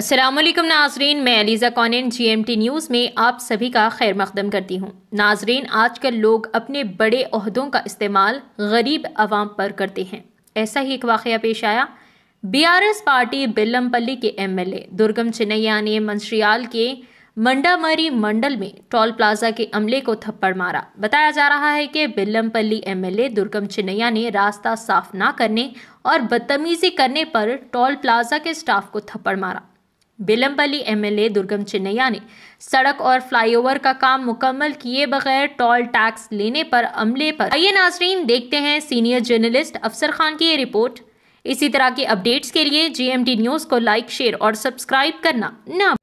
असलम नाजरीन मैं Aliza Connon GMT news में आप सभी का खैर मकदम करती हूँ नाजरीन आजकल लोग अपने बड़े अहदों का इस्तेमाल गरीब आवाम पर करते हैं ऐसा ही एक वाक़ पेश आया बीआरएस पार्टी पल्ली के एमएलए दुर्गम चिन्नैया ने मंशरियाल के मंडामरी मंडल में टोल प्लाजा के अमले को थप्पड़ मारा बताया जा रहा है कि बिल्लमपल्ली एमएलए दुर्गम चिन्नैया ने रास्ता साफ ना करने और बदतमीजी करने पर टोल प्लाजा के स्टाफ को थप्पड़ मारा एल एमएलए दुर्गम चिन्नैया ने सड़क और फ्लाईओवर का काम मुकम्मल किए बगैर टोल टैक्स लेने पर अमले पर आइए नाजरीन देखते हैं सीनियर जर्नलिस्ट अफसर खान की ये रिपोर्ट इसी तरह के अपडेट्स के लिए जीएमटी न्यूज़ को लाइक शेयर और सब्सक्राइब करना ना